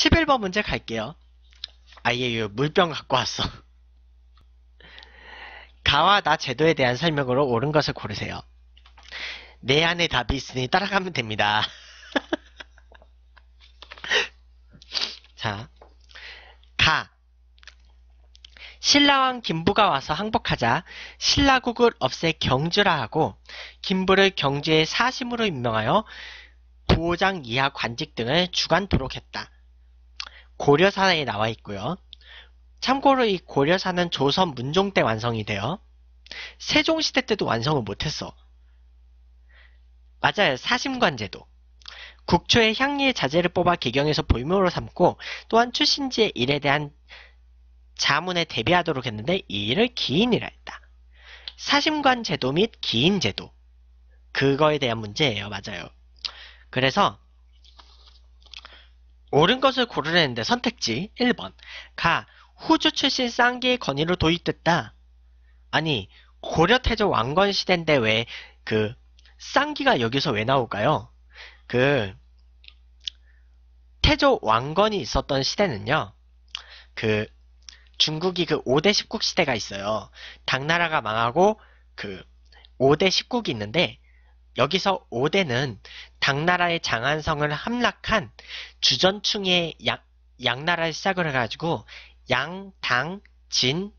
11번 문제 갈게요. 아예 물병 갖고 왔어. 가와 나 제도에 대한 설명으로 옳은 것을 고르세요. 내 안에 답이 있으니 따라가면 됩니다. 자, 가. 신라왕 김부가 와서 항복하자 신라국을 없애 경주라 하고 김부를 경주의 사심으로 임명하여 보호장 이하 관직 등을 주관토록 했다. 고려사에 나와 있고요. 참고로 이고려사는 조선 문종 때 완성이 되어 세종시대 때도 완성을 못했어. 맞아요. 사심관제도. 국초의 향리의 자재를 뽑아 개경에서 볼묘로 삼고 또한 출신지의 일에 대한 자문에 대비하도록 했는데 이 일을 기인이라 했다. 사심관 제도 및 기인 제도. 그거에 대한 문제예요. 맞아요. 그래서 옳은 것을 고르려는데 선택지 1번 가 후주 출신 쌍기의 권위로 도입됐다. 아니 고려 태조 왕건 시대인데 왜 그 쌍기가 여기서 왜 나올까요? 그 태조 왕건이 있었던 시대는요. 그 중국이 그 5대 1 0국 시대가 있어요. 당나라가 망하고 그 5대 1 0국이 있는데 여기서 오대는 당나라의 장안성을 함락한 주전충의 양, 양나라를 시작을 해가지고 양, 당, 진,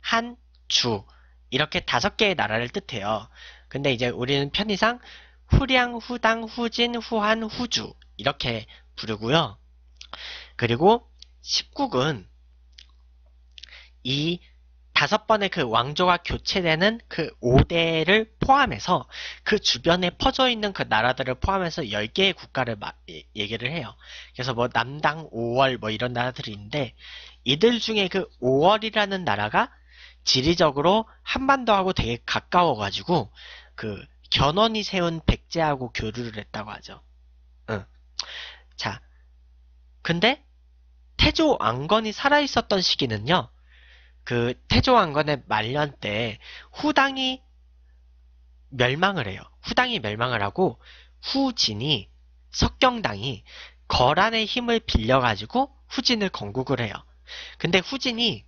한, 주 이렇게 다섯 개의 나라를 뜻해요. 근데 이제 우리는 편의상 후량, 후당, 후진, 후한, 후주 이렇게 부르고요. 그리고 19국은 이 다섯 번의 그 왕조가 교체되는 그 5대를 포함해서 그 주변에 퍼져 있는 그 나라들을 포함해서 10개의 국가를 마, 예, 얘기를 해요. 그래서 뭐 남당 5월 뭐 이런 나라들이 있는데 이들 중에 그 5월이라는 나라가 지리적으로 한반도하고 되게 가까워가지고 그 견훤이 세운 백제하고 교류를 했다고 하죠. 응. 자, 근데 태조 왕건이 살아있었던 시기는요. 그 태조왕건의 말년 때 후당이 멸망을 해요. 후당이 멸망을 하고 후진이 석경당이 거란의 힘을 빌려가지고 후진을 건국을 해요. 근데 후진이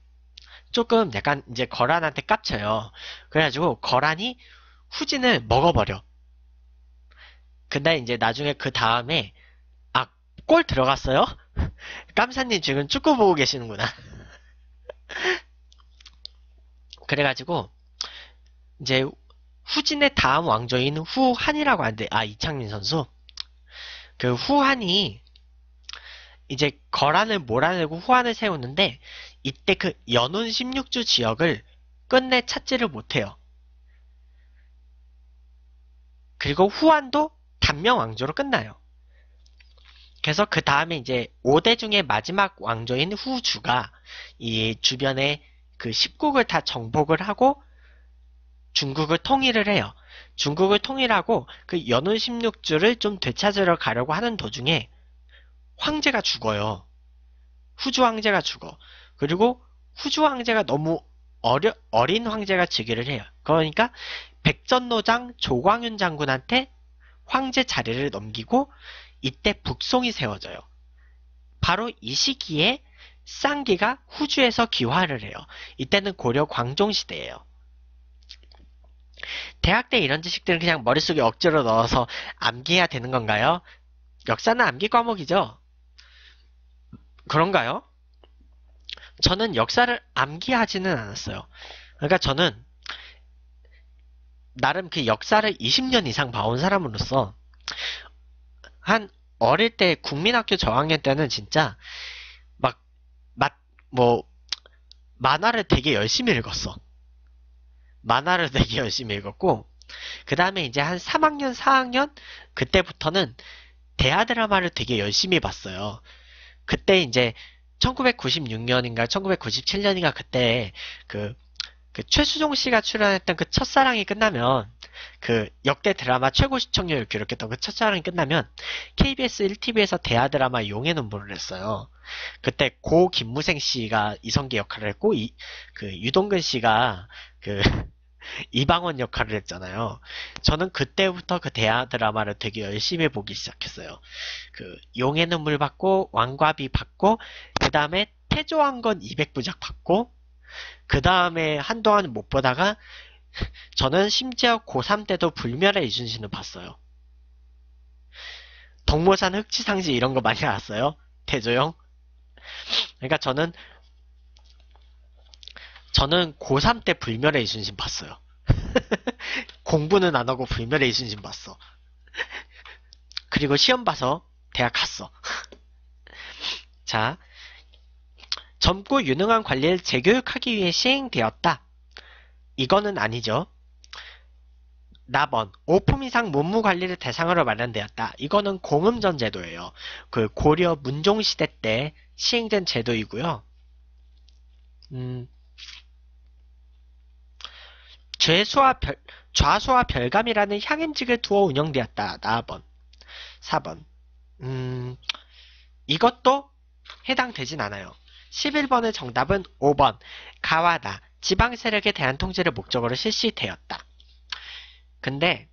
조금 약간 이제 거란한테 깝쳐요. 그래가지고 거란이 후진을 먹어버려. 근데 이제 나중에 그 다음에 아골 들어갔어요? 깜사님 지금 축구 보고 계시는구나. 그래가지고 이제 후진의 다음 왕조인 후한이라고 하는데 아 이창민 선수 그 후한이 이제 거란을 몰아내고 후한을 세우는데 이때 그 연운 16주 지역을 끝내 찾지를 못해요. 그리고 후한도 단명 왕조로 끝나요. 그래서 그 다음에 이제 5대 중의 마지막 왕조인 후주가 이 주변에 그 10국을 다 정복을 하고 중국을 통일을 해요. 중국을 통일하고 그 연운 16주를 좀 되찾으러 가려고 하는 도중에 황제가 죽어요. 후주 황제가 죽어. 그리고 후주 황제가 너무 어려, 어린 황제가 즉위를 해요. 그러니까 백전노장 조광윤 장군한테 황제 자리를 넘기고 이때 북송이 세워져요. 바로 이 시기에 쌍기가 후주에서 귀화를 해요. 이때는 고려 광종 시대예요. 대학 때 이런 지식들은 그냥 머릿속에 억지로 넣어서 암기해야 되는 건가요? 역사는 암기 과목이죠. 그런가요? 저는 역사를 암기하지는 않았어요. 그러니까 저는 나름 그 역사를 20년 이상 봐온 사람으로서 한 어릴 때 국민학교 저학년 때는 진짜 뭐 만화를 되게 열심히 읽었어. 만화를 되게 열심히 읽었고 그 다음에 이제 한 3학년, 4학년 그때부터는 대하 드라마를 되게 열심히 봤어요. 그때 이제 1996년인가 1997년인가 그때 그, 그 최수종 씨가 출연했던 그 첫사랑이 끝나면 그 역대 드라마 최고 시청률을 기록했던 그 첫사랑이 끝나면 KBS 1TV에서 대하 드라마 용의 눈물을 했어요. 그때 고 김무생 씨가 이성계 역할을 했고 이, 그 유동근 씨가 그 이방원 역할을 했잖아요. 저는 그때부터 그 대하 드라마를 되게 열심히 보기 시작했어요. 그 용의 눈물 받고 왕과비 받고 그 다음에 태조왕건 200부작 받고 그 다음에 한동안 못 보다가 저는 심지어 고3 때도 불멸의 이순신을 봤어요. 덕모산 흑지상지 이런 거 많이 알았어요? 대조영? 그러니까 저는 저는 고3 때 불멸의 이순신 봤어요. 공부는 안 하고 불멸의 이순신 봤어. 그리고 시험 봐서 대학 갔어. 자, 젊고 유능한 관리를 재교육하기 위해 시행되었다. 이거는 아니죠. 나번 5품 이상 문무 관리를 대상으로 마련되었다. 이거는 공음전 제도예요. 그 고려 문종 시대 때 시행된 제도이고요. 음, 죄 별, 좌수와 별감이라는 향임직을 두어 운영되었다. 나번 4번. 음, 이것도 해당되진 않아요. 11번의 정답은 5번. 가와다. 지방 세력에 대한 통제를 목적으로 실시되었다. 근데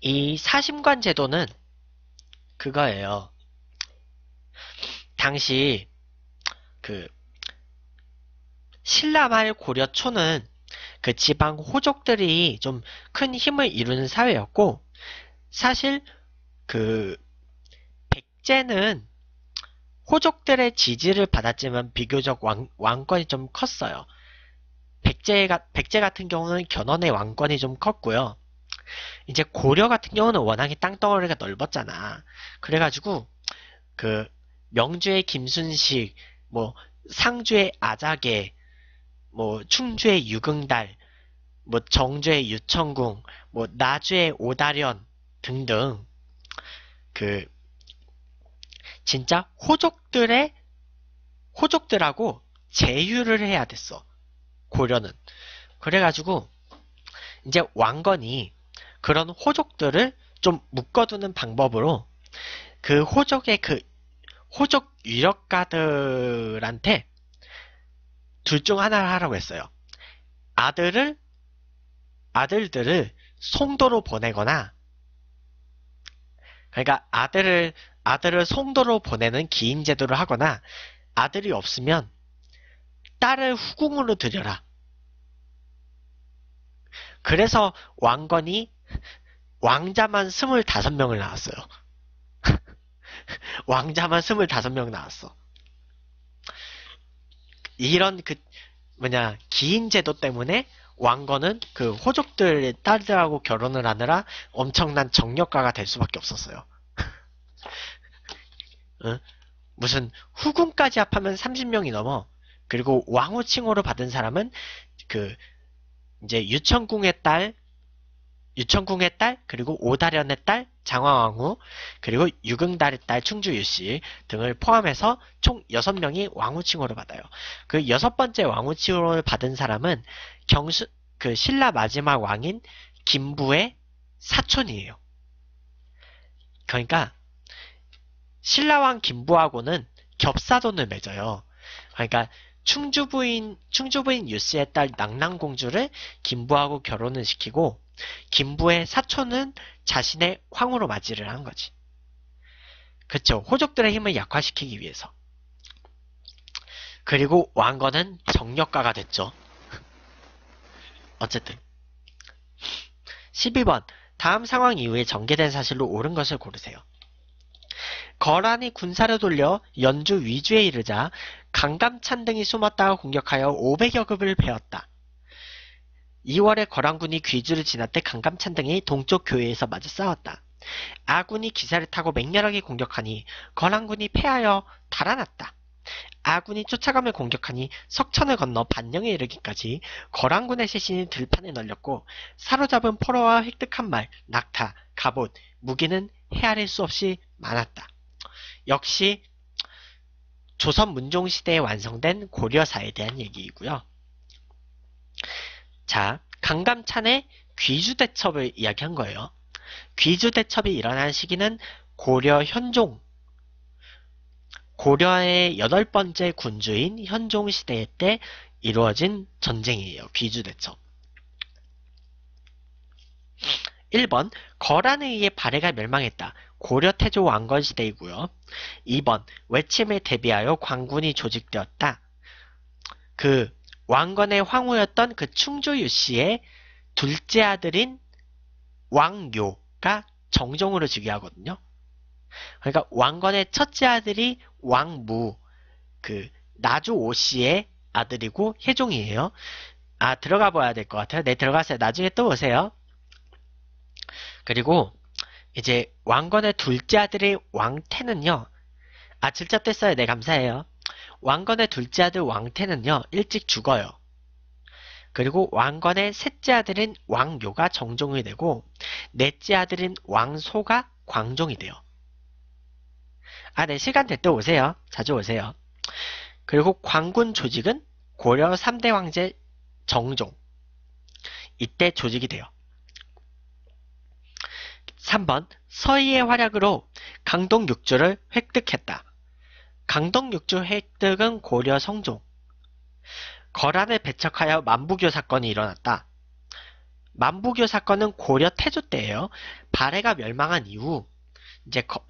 이 사심관 제도는 그거예요. 당시 그 신라말 고려초는 그 지방 호족들이 좀 큰 힘을 이루는 사회였고 사실 그 백제는 호족들의 지지를 받았지만 비교적 왕, 권이좀 컸어요. 백제, 백제 같은 경우는 견훤의 왕권이 좀 컸고요. 이제 고려 같은 경우는 워낙에 땅덩어리가 넓었잖아. 그래가지고 그 명주의 김순식, 뭐 상주의 아자개, 뭐 충주의 유금달, 뭐 정주의 유천궁, 뭐 나주의 오다련 등등 그 진짜 호족들의 호족들하고 제휴를 해야 됐어. 고려는. 그래가지고 이제 왕건이 그런 호족들을 좀 묶어두는 방법으로 그 호족의 그 호족 유력가들한테 둘 중 하나를 하라고 했어요. 아들을 아들들을 송도로 보내거나 그러니까 아들을 아들을 송도로 보내는 기인 제도를 하거나 아들이 없으면 딸을 후궁으로 들여라. 그래서 왕건이 왕자만 25명을 낳았어요. 왕자만 25명 낳았어. 이런 그 뭐냐 기인 제도 때문에 왕건은 그 호족들의 딸들하고 결혼을 하느라 엄청난 정력가가 될 수밖에 없었어요. 무슨 후궁까지 합하면 30명이 넘어. 그리고 왕후칭호를 받은 사람은 그 이제 유천궁의 딸, 유천궁의 딸, 그리고 오다련의 딸, 장화왕후, 그리고 유긍달의 딸 충주 유씨 등을 포함해서 총 6명이 왕후칭호를 받아요. 그 여섯 번째 왕후칭호를 받은 사람은 경수 그 신라 마지막 왕인 김부의 사촌이에요. 그러니까 신라왕 김부하고는 겹사돈을 맺어요. 그러니까 충주부인 충주부인 유씨의 딸 낭랑공주를 김부하고 결혼을 시키고 김부의 사촌은 자신의 황후로 맞이를 한 거지. 그쵸. 호족들의 힘을 약화시키기 위해서. 그리고 왕건은 정력가가 됐죠. 어쨌든. 12번. 다음 상황 이후에 전개된 사실로 옳은 것을 고르세요. 거란이 군사를 돌려 연주 위주에 이르자 강감찬 등이 숨었다가 공격하여 500여 급을 베었다. 2월에 거란군이 귀주를 지날 때 강감찬 등이 동쪽 교회에서 마주 싸웠다. 아군이 기사를 타고 맹렬하게 공격하니 거란군이 패하여 달아났다. 아군이 쫓아가며 공격하니 석천을 건너 반영에 이르기까지 거란군의 세신이 들판에 널렸고 사로잡은 포로와 획득한 말, 낙타, 갑옷, 무기는 헤아릴 수 없이 많았다. 역시 조선 문종 시대에 완성된 고려사에 대한 얘기이고요. 자, 강감찬의 귀주대첩을 이야기한 거예요. 귀주대첩이 일어난 시기는 고려 현종, 고려의 여덟 번째 군주인 현종 시대 때 이루어진 전쟁이에요. 귀주대첩. 1번 거란에 의해 발해가 멸망했다. 고려 태조 왕건 시대이고요. 2번 외침에 대비하여 광군이 조직되었다. 그 왕건의 황후였던 그 충조 유씨의 둘째 아들인 왕요가 정종으로 즉위하거든요. 그러니까 왕건의 첫째 아들이 왕무, 그 나주 오씨의 아들이고 혜종이에요. 아 들어가 봐야 될 것 같아요. 네 들어가세요. 나중에 또 오세요. 그리고 이제 왕건의 둘째 아들의 왕태는요. 아, 질적 됐어요. 네, 감사해요. 왕건의 둘째 아들 왕태는요. 일찍 죽어요. 그리고 왕건의 셋째 아들인 왕요가 정종이 되고 넷째 아들인 왕소가 광종이 돼요. 아, 네, 시간 됐다 오세요. 자주 오세요. 그리고 광군 조직은 고려 3대 황제 정종. 이때 조직이 돼요. 3번 서희의 활약으로 강동 6조를 획득했다. 강동 6조 획득은 고려 성종. 거란을 배척하여 만부교 사건이 일어났다. 만부교 사건은 고려 태조 때예요. 발해가 멸망한 이후 이제 거,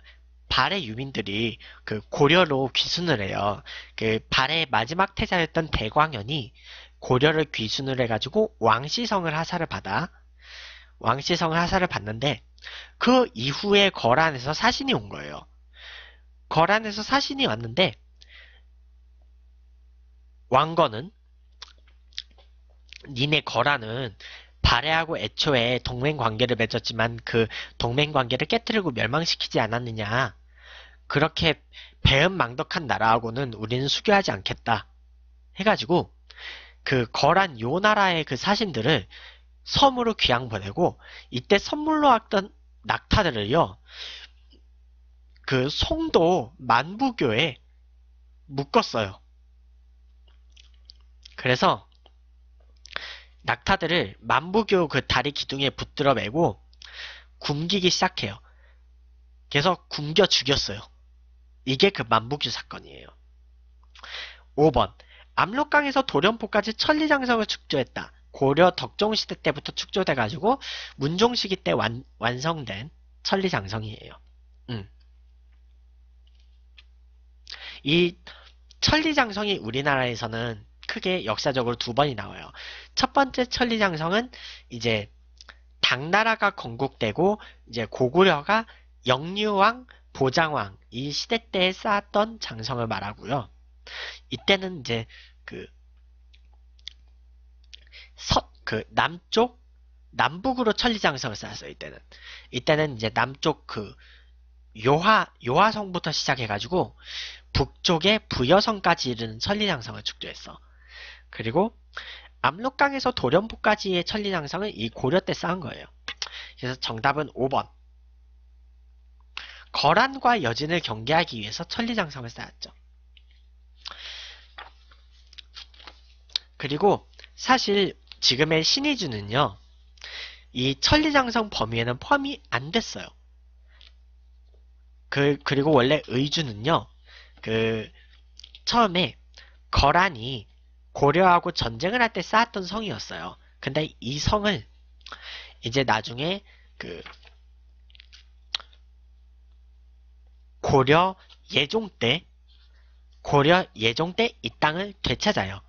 발해 유민들이 그 고려로 귀순을 해요. 그 발해의 마지막 태자였던 대광현이 고려를 귀순을 해가지고 왕시성을 하사를 받아 왕시성을 하사를 받는데 그 이후에 거란에서 사신이 온 거예요. 거란에서 사신이 왔는데 왕건은 니네 거란은 발해하고 애초에 동맹 관계를 맺었지만 그 동맹 관계를 깨뜨리고 멸망시키지 않았느냐. 그렇게 배은망덕한 나라하고는 우리는 수교하지 않겠다. 해가지고 그 거란 요 나라의 그 사신들을 섬으로 귀향 보내고 이때 선물로 왔던 낙타들을요. 그 송도 만부교에 묶었어요. 그래서 낙타들을 만부교 그 다리 기둥에 붙들어 매고 굶기기 시작해요. 그래서 굶겨 죽였어요. 이게 그 만부교 사건이에요. 5번. 압록강에서 돌연포까지 천리장성을 축조했다. 고려 덕종시대 때부터 축조돼 가지고 문종시기 때 완, 완성된 천리장성이에요. 음. 이 천리장성이 우리나라에서는 크게 역사적으로 두 번이 나와요. 첫 번째 천리장성은 이제 당나라가 건국되고 이제 고구려가 영유왕, 보장왕 이 시대 때 쌓았던 장성을 말하고요. 이때는 이제 그 서, 그 남쪽 남북으로 천리장성을 쌓았어요. 이때는 이때는 이제 남쪽 그 요하 요하성부터 시작해가지고 북쪽의 부여성까지 이르는 천리장성을 축조했어. 그리고 압록강에서 도련포까지의 천리장성을 이 고려 때 쌓은 거예요. 그래서 정답은 5번. 거란과 여진을 경계하기 위해서 천리장성을 쌓았죠. 그리고 사실 지금의 신의주는요. 이 천리장성 범위에는 포함이 안 됐어요. 그, 그리고 원래 의주는요. 그 처음에 거란이 고려하고 전쟁을 할 때 쌓았던 성이었어요. 근데 이 성을 이제 나중에 그 고려 예종 때 고려 예종 때 이 땅을 되찾아요.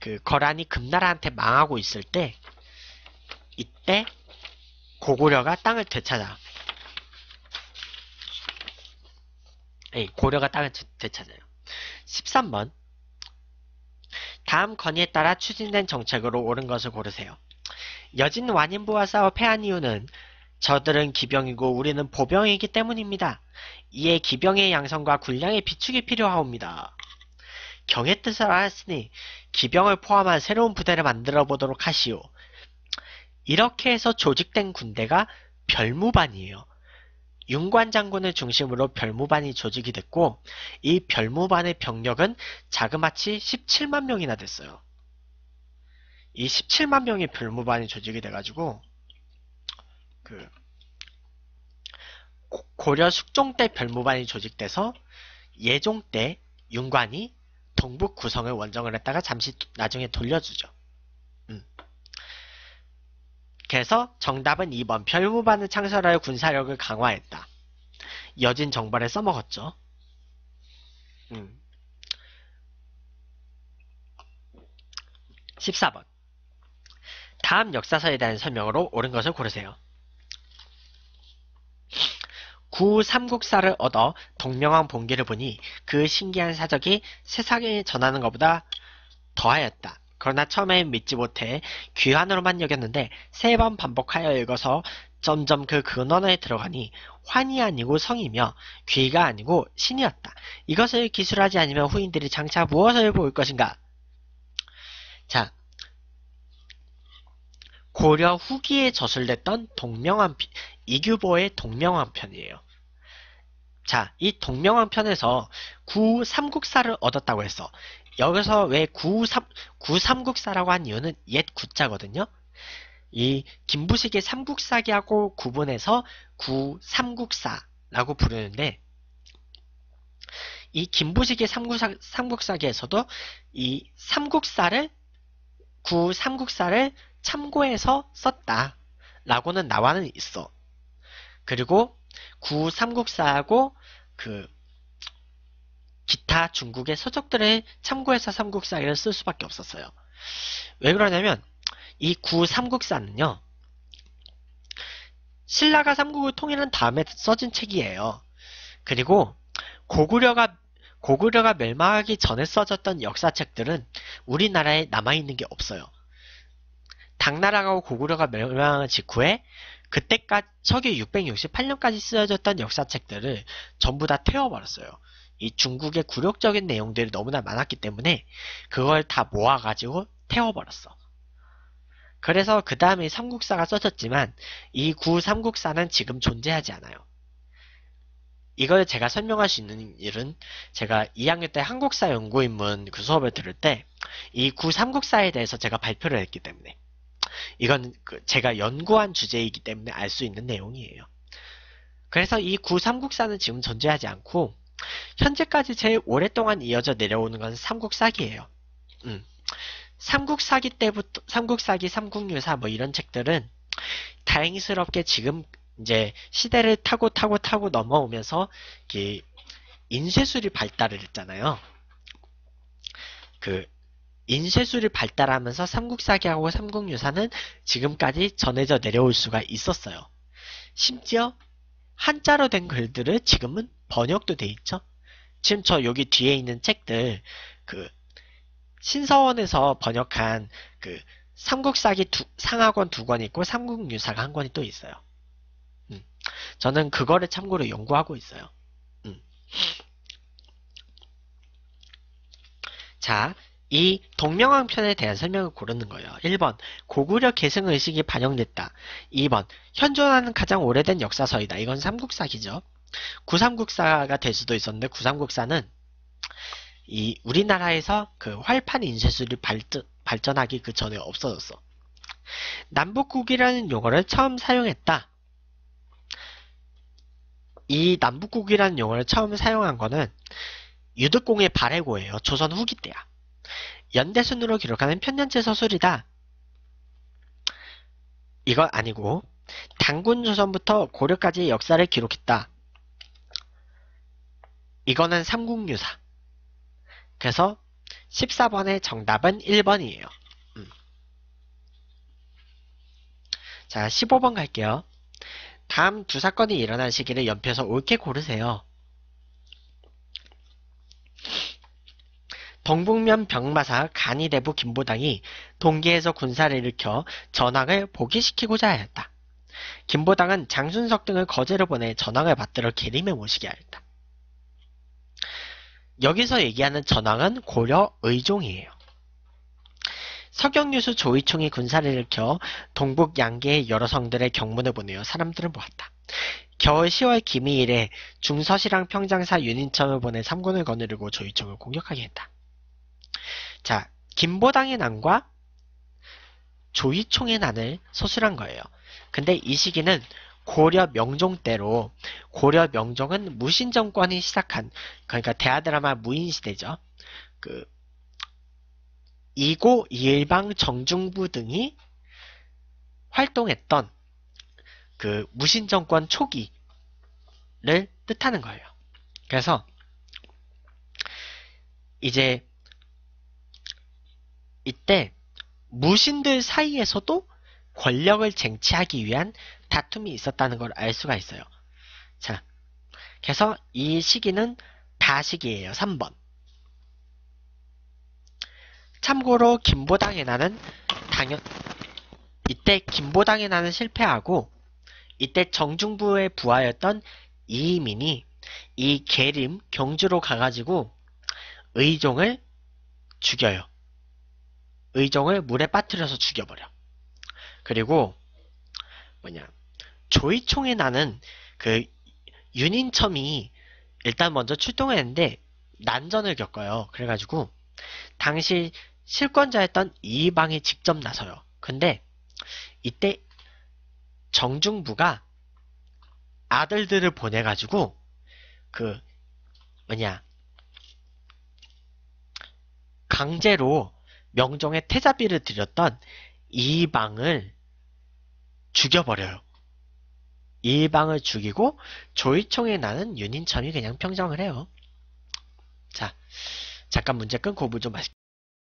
그 거란이 금나라한테 망하고 있을 때 이때 고구려가 땅을 되찾아 네, 고려가 땅을 되찾아요. 13번 다음 건의에 따라 추진된 정책으로 옳은 것을 고르세요. 여진 완인부와 싸워 패한 이유는 저들은 기병이고 우리는 보병이기 때문입니다. 이에 기병의 양성과 군량의 비축이 필요하옵니다. 경의 뜻을 알았으니 기병을 포함한 새로운 부대를 만들어 보도록 하시오. 이렇게 해서 조직된 군대가 별무반이에요. 윤관 장군을 중심으로 별무반이 조직이 됐고 이 별무반의 병력은 자그마치 17만 명이나 됐어요. 이 17만 명의 별무반이 조직이 돼가지고 그 고려 숙종 때 별무반이 조직돼서 예종 때 윤관이 정북 구성을 원정을 했다가 잠시 나중에 돌려주죠. 음. 그래서 정답은 2번 별무반을 창설하여 군사력을 강화했다. 여진 정벌에 써먹었죠. 음. 14번 다음 역사서에 대한 설명으로 옳은 것을 고르세요. 구삼국사를 얻어 동명왕 본기를 보니 그 신기한 사적이 세상에 전하는 것보다 더하였다. 그러나 처음엔 믿지 못해 귀환으로만 여겼는데 세 번 반복하여 읽어서 점점 그 근원에 들어가니 환이 아니고 성이며 귀가 아니고 신이었다. 이것을 기술하지 않으면 후인들이 장차 무엇을 보일 것인가? 자, 고려 후기에 저술됐던 동명한 이규보의 동명한 편이에요. 자, 이 동명왕편에서 구삼국사를 얻었다고 했어. 여기서 왜 구 삼, 구삼국사라고 한 이유는 옛 구자거든요. 이김부식의 삼국사기하고 구분해서 구삼국사라고 부르는데 이 김부식의 삼국사, 삼국사기에서도 이 삼국사를 구삼국사를 참고해서 썼다 라고는 나와는 있어 그리고 구삼국사하고 그 기타 중국의 서적들을 참고해서 삼국사를 쓸 수밖에 없었어요. 왜 그러냐면 이 구삼국사는요. 신라가 삼국을 통일한 다음에 써진 책이에요. 그리고 고구려가 고구려가 멸망하기 전에 써졌던 역사책들은 우리나라에 남아있는 게 없어요. 당나라가 고구려가 멸망한 직후에 그때까지 서기 668년까지 쓰여졌던 역사책들을 전부 다 태워버렸어요. 이 중국의 굴욕적인 내용들이 너무나 많았기 때문에 그걸 다 모아가지고 태워버렸어. 그래서 그 다음에 삼국사가 써졌지만 이 구삼국사는 지금 존재하지 않아요. 이걸 제가 설명할 수 있는 일은 제가 2학년 때 한국사 연구인문 그 수업을 들을 때 이 구삼국사에 대해서 제가 발표를 했기 때문에 이건 그 제가 연구한 주제이기 때문에 알 수 있는 내용이에요. 그래서 이 구삼국사는 지금 존재하지 않고 현재까지 제일 오랫동안 이어져 내려오는 건 삼국사기예요. 음. 삼국사기 때부터 삼국사기, 삼국유사 뭐 이런 책들은 다행스럽게 지금 이제 시대를 타고 타고 타고 넘어오면서 인쇄술이 발달을 했잖아요. 그 인쇄술을 발달하면서 삼국사기하고 삼국유사는 지금까지 전해져 내려올 수가 있었어요. 심지어 한자로 된 글들을 지금은 번역도 돼 있죠. 지금 저 여기 뒤에 있는 책들 그 신서원에서 번역한 그 삼국사기 두, 상학원 두권 있고 삼국유사가 한 권이 또 있어요. 음. 저는 그거를 참고로 연구하고 있어요. 음. 자, 이 동명왕편에 대한 설명을 고르는 거예요. 1번 고구려 계승의식이 반영됐다. 2번 현존하는 가장 오래된 역사서이다. 이건 삼국사기죠. 구삼국사가 될 수도 있었는데 구삼국사는 이 우리나라에서 그 활판 인쇄술이 발전, 발전하기 그 전에 없어졌어. 남북국이라는 용어를 처음 사용했다. 이 남북국이라는 용어를 처음 사용한 거는 유득공의 발해고예요. 조선 후기 때야. 연대순으로 기록하는 편년체 서술이다. 이건 아니고 당군 조선부터 고려까지의 역사를 기록했다. 이거는 삼국유사. 그래서 14번의 정답은 1번이에요. 음. 자, 15번 갈게요. 다음 두 사건이 일어난 시기를 연표에서 옳게 고르세요. 동북면 병마사 간이대부 김보당이 동계에서 군사를 일으켜 전황을 복기시키고자 하였다. 김보당은 장순석 등을 거제로 보내 전황을 받들어 계림에 모시게 하였다. 여기서 얘기하는 전황은 고려 의종이에요. 서경유수 조이총이 군사를 일으켜 동북 양계의 여러 성들의 경문을 보내어 사람들을 모았다. 겨울 10월 기미일에 중서시랑 평장사 윤인천을 보내 삼군을 거느리고 조이총을 공격하게 했다. 자, 김보당의 난과 조이총의 난을 서술한 거예요. 근데 이 시기는 고려 명종 때로 고려 명종은 무신 정권이 시작한 그러니까 대하드라마 무인 시대죠. 그 이고 이일방 정중부 등이 활동했던 그 무신 정권 초기를 뜻하는 거예요. 그래서 이제 이때 무신들 사이에서도 권력을 쟁취하기 위한 다툼이 있었다는 걸 알 수가 있어요. 자, 그래서 이 시기는 다시기예요. 3번. 참고로 김보당의 나는 당연 이때 김보당의 나는 실패하고 이때 정중부의 부하였던 이민이 이 계림 경주로 가가지고 의종을 죽여요. 의정을 물에 빠뜨려서 죽여버려. 그리고 뭐냐 조이총에 나는 그 윤인첨이 일단 먼저 출동했는데 난전을 겪어요. 그래가지고 당시 실권자였던 이방이 직접 나서요. 근데 이때 정중부가 아들들을 보내가지고 그 뭐냐 강제로 명종의 태자비를 드렸던 이방을 죽여버려요. 이방을 죽이고 조이총에 나는 윤인첨이 그냥 평정을 해요. 자, 잠깐 문제 끊고 오브 좀 마실게요.